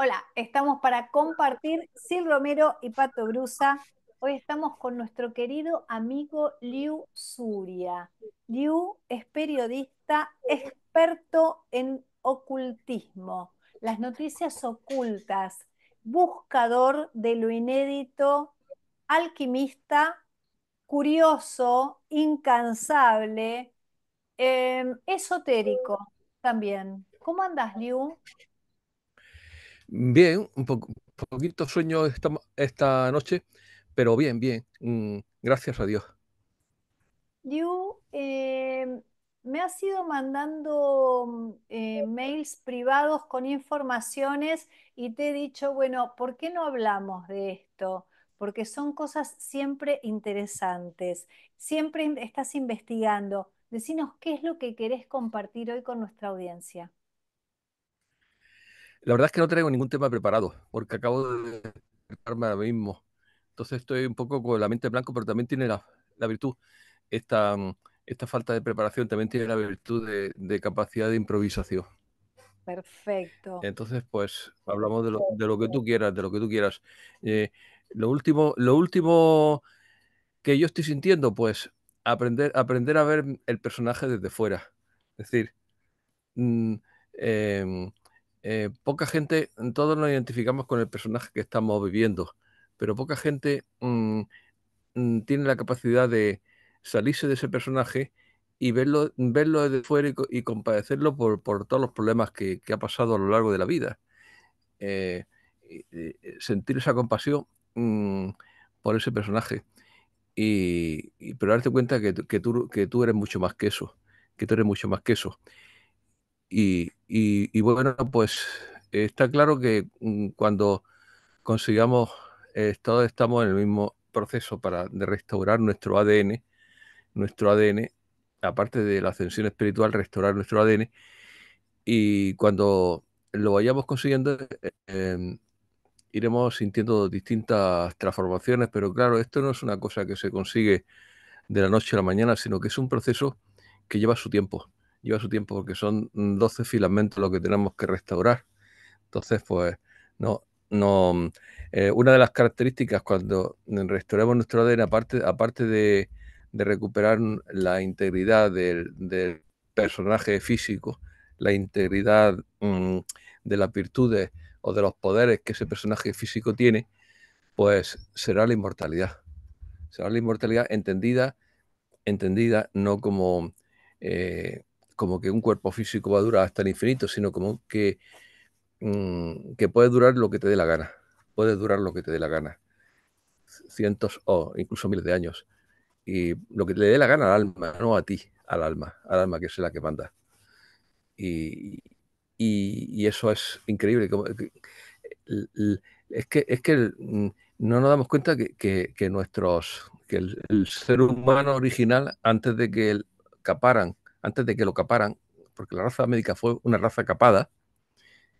Hola, estamos para compartir Sil Romero y Pato Brusa. Hoy estamos con nuestro querido amigo Liu Zuria. Liu es periodista experto en ocultismo, las noticias ocultas, buscador de lo inédito, alquimista, curioso, incansable, em, esotérico también. ¿Cómo andas, Liu? Bien, un, poquito sueño esta, esta, noche, pero bien, bien. Mm, gracias a Dios. Yu em, me has ido mandando eh, mails privados con informaciones y te he dicho, bueno, ¿por qué no hablamos de esto? Porque son cosas siempre interesantes. Siempre estás investigando. Decinos qué es lo que querés compartir hoy con nuestra audiencia. La verdad es que no traigo ningún tema preparado, porque acabo de despertarme ahora mismo. Entonces estoy un poco con la mente blanca, pero también tiene la, virtud, esta, mm, esta, falta de preparación también tiene la virtud de, capacidad de improvisación. Perfecto. Entonces, pues hablamos de lo, de lo, que tú quieras, de lo que tú quieras. Eh, lo último, lo último que yo estoy sintiendo, pues aprender, aprender a ver el personaje desde fuera. Es decir, mm, em, eh, poca gente, mm, todos nos identificamos con el personaje que estamos viviendo, pero poca gente mm, mm, tiene la capacidad de salirse de ese personaje y verlo, verlo desde fuera y, compadecerlo por, todos los problemas que, ha pasado a lo largo de la vida. Eh, eh, sentir esa compasión por ese personaje. Y, pero darte cuenta que, tú, que tú eres mucho más que eso, que tú eres mucho más que eso. Y, bueno, pues está claro que mm, cuando consigamos, eh, todos estamos en el mismo proceso para de restaurar nuestro ADN, nuestro ADN, aparte de la ascensión espiritual, restaurar nuestro ADN. Y cuando lo vayamos consiguiendo, eh, em, iremos sintiendo distintas transformaciones, pero claro, esto no es una cosa que se consigue de la noche a la mañana, sino que es un proceso que lleva su tiempo lleva su tiempo porque son 12 mm, filamentos lo que tenemos que restaurar. Entonces, pues, no, no. Mm, eh, una de las características cuando restauramos nuestro ADN, aparte, aparte de, recuperar la integridad del, personaje físico, la integridad mm, de las virtudes o de los poderes que ese personaje físico tiene, pues será la inmortalidad. Será la inmortalidad entendida, entendida no como eh, como que un cuerpo físico va a durar hasta el infinito, sino como que, mm, que puede durar lo que te dé la gana. puede durar lo que te dé la gana. Cientos o incluso miles de años. Y lo que le dé la gana al alma, no a ti, al alma, al alma que es la que manda. Y, eso es increíble. es que, es que mm, no nos damos cuenta que, que, nuestros que el, ser humano original, antes de que el, caparan antes de que lo caparan, porque la raza médica fue una raza capada,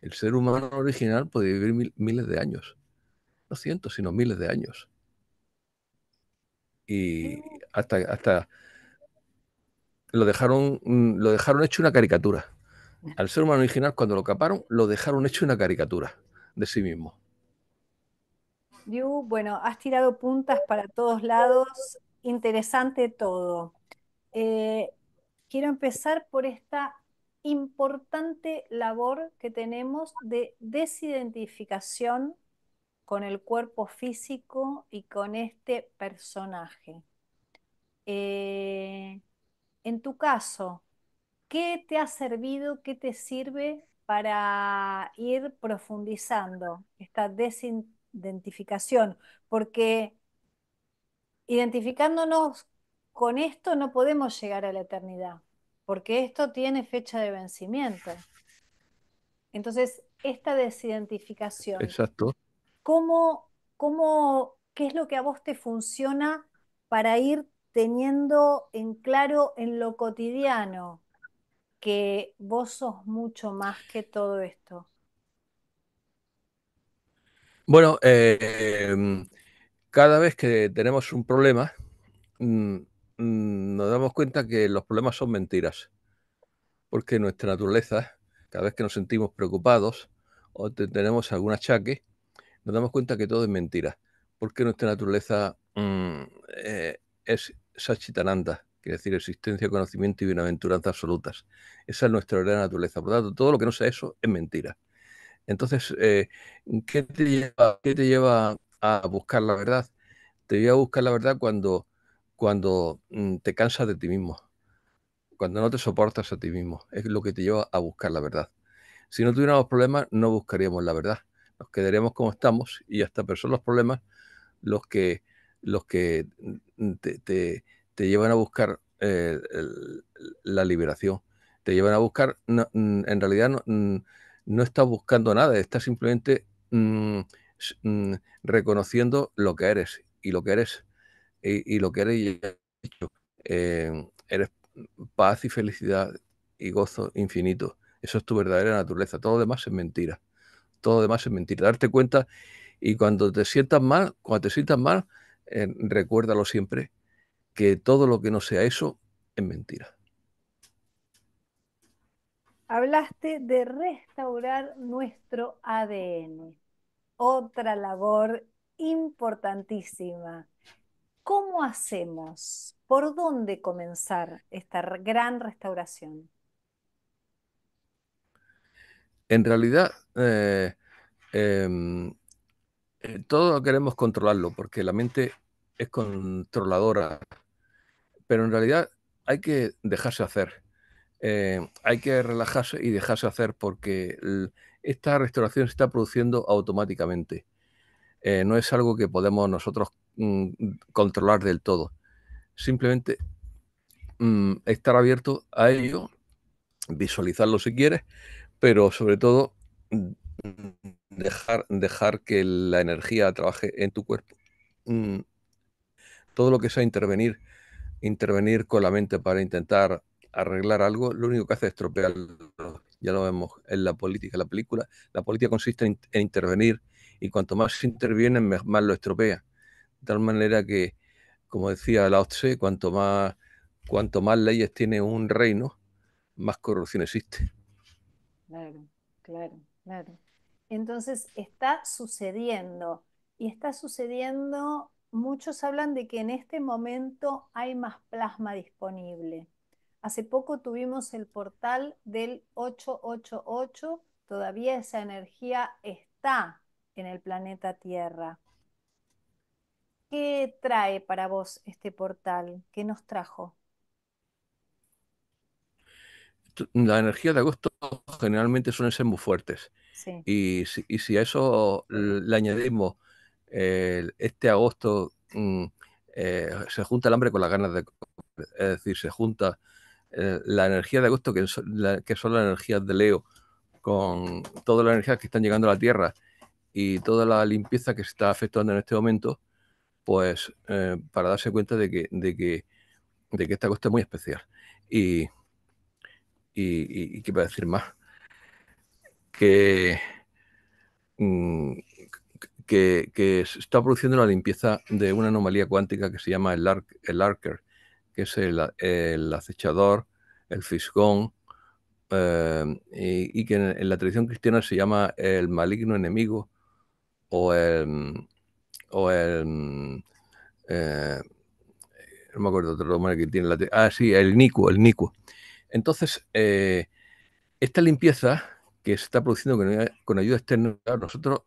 el ser humano original puede vivir miles de años. No cientos, sino miles de años. Y hasta, hasta lo dejaron, mm, lo dejaron hecho una caricatura. Al ser humano original, cuando lo caparon, lo dejaron hecho una caricatura de sí mismo. Yu, bueno, has tirado puntas para todos lados. Interesante todo. Eh, quiero empezar por esta importante labor que tenemos de desidentificación con el cuerpo físico y con este personaje. Eh, en tu caso, ¿qué te ha servido, qué te sirve para ir profundizando esta desidentificación? Porque identificándonos con esto no podemos llegar a la eternidad, porque esto tiene fecha de vencimiento. Entonces, esta desidentificación. ¿Cómo, qué es lo que a vos te funciona para ir teniendo en claro en lo cotidiano que vos sos mucho más que todo esto? Bueno, eh, cada vez que tenemos un problema, mm, Mm, nos damos cuenta que los problemas son mentiras, porque nuestra naturaleza, cada vez que nos sentimos preocupados o tenemos algún achaque, nos damos cuenta que todo es mentira, porque nuestra naturaleza mm, eh, es Sachitananda, quiere decir existencia, conocimiento y bienaventuranza absolutas. Esa es nuestra verdadera naturaleza. Por lo tanto, todo lo que no sea eso es mentira. Entonces, eh, ¿qué, te lleva, ¿qué te lleva a buscar la verdad? Te lleva a buscar la verdad cuando cuando mm, te cansas de ti mismo, cuando no te soportas a ti mismo. Es lo que te lleva a buscar la verdad. Si no tuviéramos problemas, no buscaríamos la verdad. Nos quedaríamos como estamos y hasta pero son los problemas los que, los que mm, te, llevan a buscar eh, la liberación. Te llevan a buscar, mm, en realidad no, estás buscando nada, estás simplemente reconociendo lo que eres y lo que eres y, lo que eres eh, eres paz y felicidad y gozo infinito. Eso es tu verdadera naturaleza. Todo demás es mentira. Todo demás es mentira. Darte cuenta y cuando te sientas mal, cuando te sientas mal, eh, recuérdalo siempre que todo lo que no sea eso es mentira. Hablaste de restaurar nuestro ADN, otra labor importantísima. ¿Cómo hacemos? ¿Por dónde comenzar esta gran restauración? En realidad, eh, em, eh, todos queremos controlarlo porque la mente es controladora, pero en realidad hay que dejarse hacer. Eh, hay que relajarse y dejarse hacer porque esta restauración se está produciendo automáticamente. no es algo que podemos nosotros Mm, controlar del todo. Simplemente mm, estar abierto a ello, visualizarlo si quieres, pero sobre todo mm, dejar, dejar que la energía trabaje en tu cuerpo. todo lo que sea intervenir, intervenir con la mente para intentar arreglar algo, lo único que hace es estropearlo. Ya lo vemos en la política, en la película. La política consiste en, intervenir y cuanto más intervienen, más lo estropea. De tal manera que, como decía la Tse, cuanto más, cuanto más leyes tiene un reino, más corrupción existe. Claro, claro, claro. Entonces está sucediendo y está sucediendo, muchos hablan de que en este momento hay más plasma disponible. Hace poco tuvimos el portal del 888, todavía esa energía está en el planeta Tierra. ¿Qué trae para vos este portal? ¿Qué nos trajo? La energía de agosto generalmente suelen ser muy fuertes. Y, si, a eso le añadimos este agosto, mm, eh, se junta el hambre con las ganas de comer. Es decir, se junta eh, la energía de agosto, que, que son las energías de Leo, con todas las energías que están llegando a la Tierra y toda la limpieza que se está afectando en este momento, pues eh, para darse cuenta de que, que, esta cosa es muy especial. Y, y, qué para a decir más, mm, que, que, se está produciendo la limpieza de una anomalía cuántica que se llama el, el Arker, que es el, acechador, el fisgón, eh, y, que en, la tradición cristiana se llama el maligno enemigo o el, o el... Eh, no me acuerdo otro nombre que tiene la... Ah, sí, el NICU, el NICU. Entonces, eh, esta limpieza que se está produciendo con, ayuda externa, nosotros,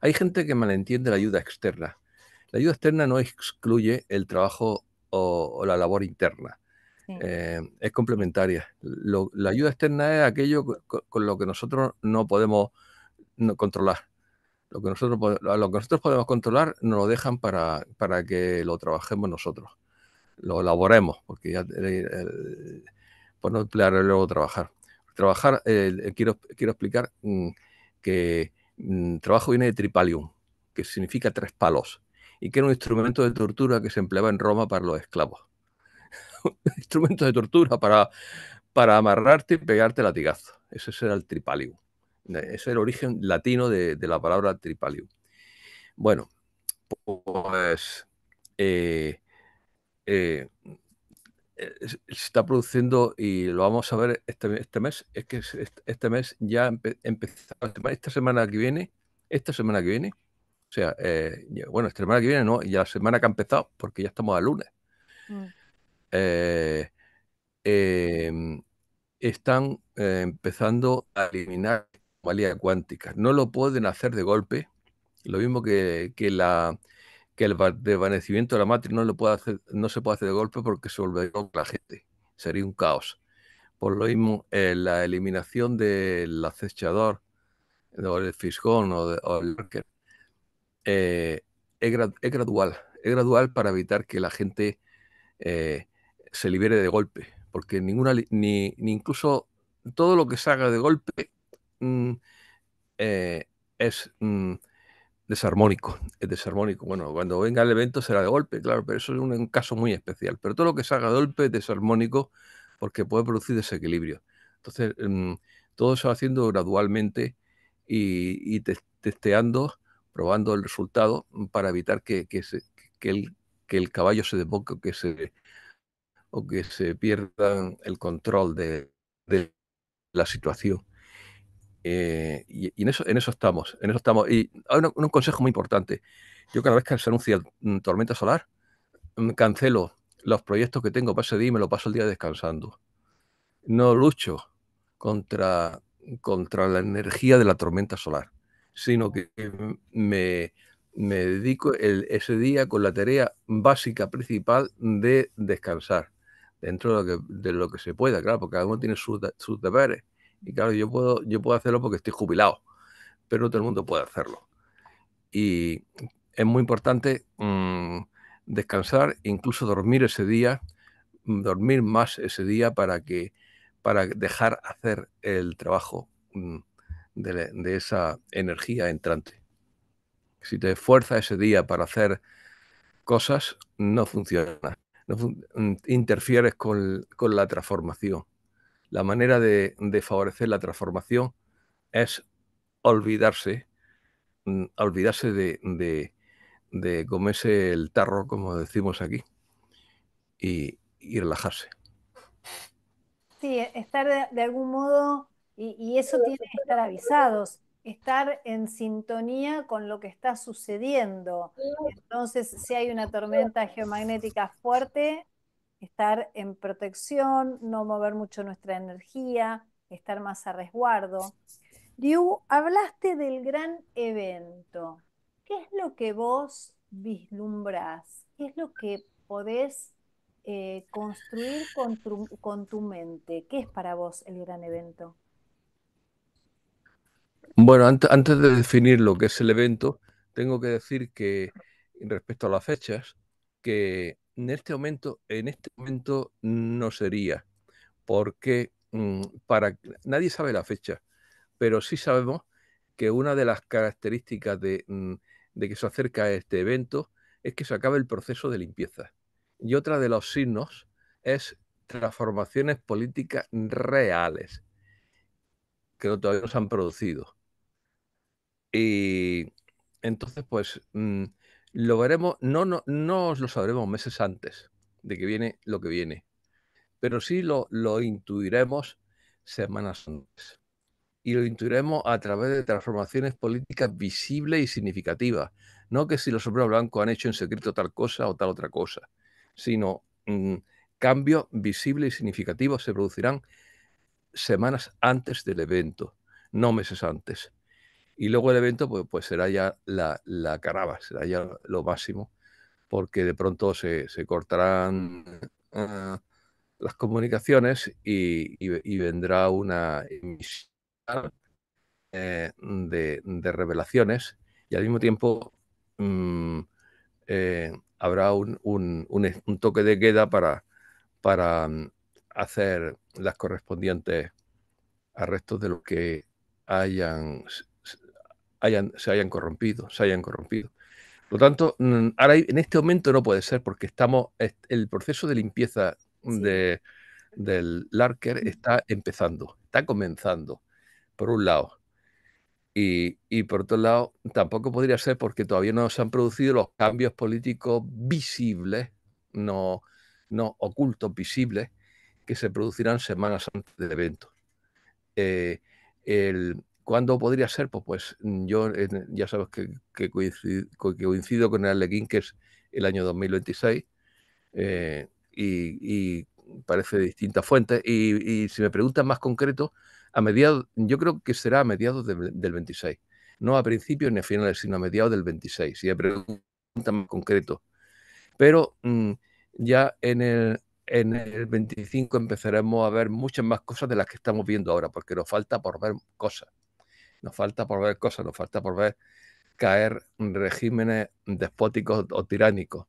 hay gente que malentiende la ayuda externa. La ayuda externa no excluye el trabajo o, la labor interna. Eh, es complementaria. la ayuda externa es aquello con, lo que nosotros no podemos controlar. Lo que nosotros, lo que nosotros podemos controlar nos lo dejan para, que lo trabajemos nosotros, lo elaboremos, porque ya pues por no emplearé luego trabajar. Trabajar, quiero, explicar mm, que mm, trabajo viene de tripalium, que significa tres palos, y que era un instrumento de tortura que se empleaba en Roma para los esclavos. instrumento de tortura para, para amarrarte y pegarte latigazo. Ese era el tripalium. Ese es el origen latino de, la palabra tripalium. Bueno, pues eh, eh, se está produciendo y lo vamos a ver este, este mes. Es que este, este mes ya empezó esta semana que viene, esta semana que viene, o sea, eh, bueno, esta semana que viene no, ya la semana que ha empezado, porque ya estamos a lunes. Mm. Em, están empezando a eliminar cuántica. No lo pueden hacer de golpe, lo mismo que, que, la, que el desvanecimiento de la matriz no, lo puede hacer, no se puede hacer de golpe porque se con la gente, sería un caos. Por lo mismo, eh, la eliminación del acechador, o el o, eh, es, gradual, es gradual para evitar que la gente eh, se libere de golpe, porque ninguna, ni, ni incluso todo lo que se haga de golpe Mm, eh, es mm, desarmónico, es desarmónico. Bueno, cuando venga el evento será de golpe, claro, pero eso es un, caso muy especial. Pero todo lo que salga de golpe es desarmónico porque puede producir desequilibrio. Entonces, mm, todo todo va haciendo gradualmente y, testeando, probando el resultado para evitar que, el, que el, caballo se desboque o que se, o que se pierda el control de la situación. Eh, y, en, eso, estamos, en eso estamos. Y hay un, consejo muy importante. Yo cada vez que se anuncia mm, tormenta solar, mm, cancelo los proyectos que tengo para ese día y me lo paso el día descansando. No lucho contra, contra la energía de la tormenta solar, sino que me, dedico ese día con la tarea básica principal de descansar dentro de lo que, se pueda, claro, porque cada uno tiene sus deberes. Y claro, yo puedo, yo puedo hacerlo porque estoy jubilado, pero no todo el mundo puede hacerlo. Y es muy importante mm, descansar, incluso dormir ese día, mm, dormir más ese día para que para dejar hacer el trabajo mm, de, esa energía entrante. Si te esfuerzas ese día para hacer cosas, no funciona. interfieres con la transformación la manera de, favorecer la transformación es olvidarse, mm, olvidarse de, comerse el tarro, como decimos aquí, y, relajarse. Sí, e, estar de, algún modo, y, y, eso tiene que estar avisados, estar en sintonía con lo que está sucediendo. Entonces, si hay una tormenta geomagnética fuerte, estar en protección, no mover mucho nuestra energía, estar más a resguardo. Liu, hablaste del gran evento. ¿Qué es lo que vos vislumbras? ¿Qué es lo que podés eh, construir con tu, mente? ¿Qué es para vos el gran evento? Bueno, antes, antes de definir lo que es el evento, tengo que decir que respecto a las fechas, que en este momento, en este momento no sería, porque mm, para, nadie sabe la fecha, pero sí sabemos que una de las características de, mm, de que se acerca este evento es que se acaba el proceso de limpieza. Y otra de los signos es transformaciones políticas reales, que todavía no se han producido. Y entonces, pues, mm, lo veremos, no, no, no lo sabremos meses antes de que viene lo que viene, pero sí lo, intuiremos semanas antes. Y lo intuiremos a través de transformaciones políticas visibles y significativas. No que si los hombres blancos han hecho en secreto tal cosa o tal otra cosa, sino mm, cambios visibles y significativos se producirán semanas antes del evento, no meses antes. Y luego el evento pues, pues será ya la, la caraba, será ya lo máximo, porque de pronto se, se cortarán ah, las comunicaciones y, vendrá una emisión eh, de, revelaciones y al mismo tiempo mm, eh, habrá un, toque de queda para, para mm, hacer las correspondientes arrestos de los que hayan se hayan corrompido, se hayan corrompido. Por lo tanto, ahora en este momento no puede ser porque estamos, el proceso de limpieza de, del Larker está empezando, está comenzando, por un lado. Y, y, por otro lado, tampoco podría ser porque todavía no se han producido los cambios políticos visibles, no, no ocultos, visibles, que se producirán semanas antes del evento. Eh, el, ¿Cuándo podría ser? Pues, pues mm, yo ya sabes que, coincido, con el Alequín, que es el año 2026, eh, y, parece de distintas fuentes. Y, si me preguntan más concreto, a mediados, yo creo que será a mediados del 26, no a principios ni a finales, sino a mediados del 26, si me preguntan más concreto. Pero mm, ya en el, en el 25 empezaremos a ver muchas más cosas de las que estamos viendo ahora, porque nos falta por ver cosas. Nos falta por ver cosas, nos falta por ver caer regímenes despóticos o tiránicos.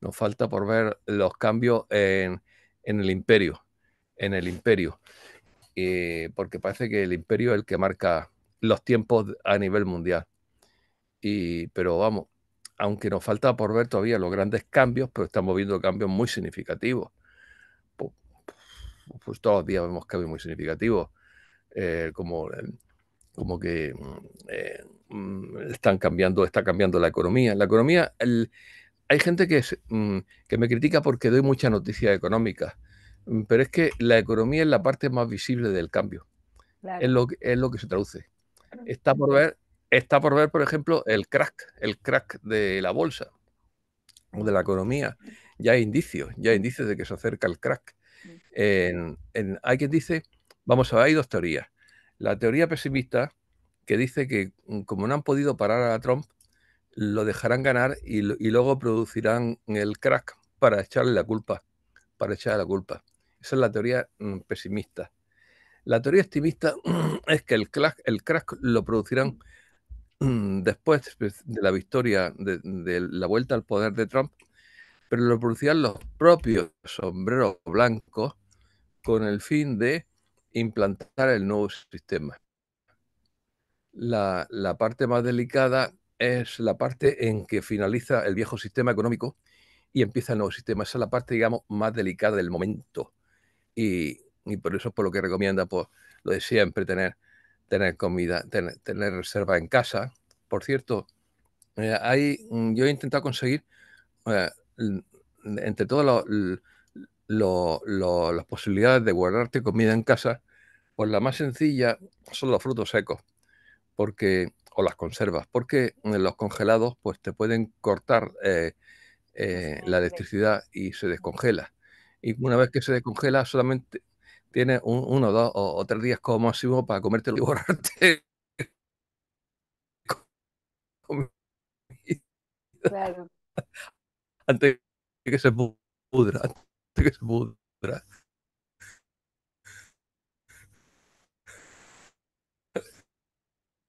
Nos falta por ver los cambios en, el imperio, en el imperio. porque parece que el imperio es el que marca los tiempos a nivel mundial. Y, pero vamos, aunque nos falta por ver todavía los grandes cambios, pero estamos viendo cambios muy significativos. Pues, todos los días vemos cambios muy significativos, eh, como como que mm, eh, mm, están cambiando, está cambiando la economía. La economía, hay gente que, mm, que me critica porque doy muchas noticias económicas, pero es que la economía es la parte más visible del cambio. Es, lo, es lo que se traduce. Está por ver, está por ver, por ejemplo, el crack, el crack de la bolsa o de la economía. Ya hay indicios, ya hay indicios de que se acerca el crack. hay quien dice, vamos a ver, hay dos teorías la teoría pesimista que dice que mm, como no han podido parar a Trump, lo dejarán ganar y, luego producirán el crack para echarle la culpa, para echarle la culpa. Esa es la teoría mm, pesimista. La teoría optimista es que el crack, el crack lo producirán mm, después de la victoria, de, la vuelta al poder de Trump, pero lo producirán los propios sombreros blancos con el fin de implantar el nuevo sistema. La, parte más delicada es la parte en que finaliza el viejo sistema económico y empieza el nuevo sistema. Esa es la parte, digamos, más delicada del momento. Y, por eso es por lo que recomienda pues, lo de siempre, tener, comida, tener, reserva en casa. Por cierto, eh, mm, yo he intentado conseguir eh, entre todos los las posibilidades de guardarte comida en casa, pues la más sencilla son los frutos secos, porque o las conservas, porque en los congelados pues te pueden cortar eh, eh, la electricidad y se descongela. Y una vez que se descongela, solamente tienes uno, dos o, tres días como máximo para comértelo y guardarte Antes de que se pudra,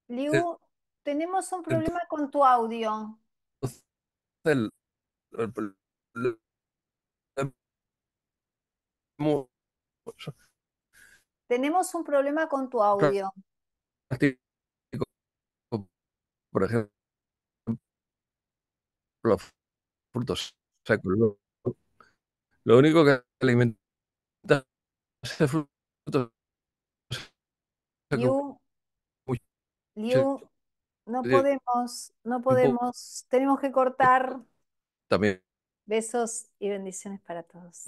Liu, eh, tenemos un problema con tu audio. tenemos un problema con tu audio. Por ejemplo, frutos lo único que alimenta Liu, Liu, no podemos, no podemos, tenemos que cortar. También. Besos y bendiciones para todos.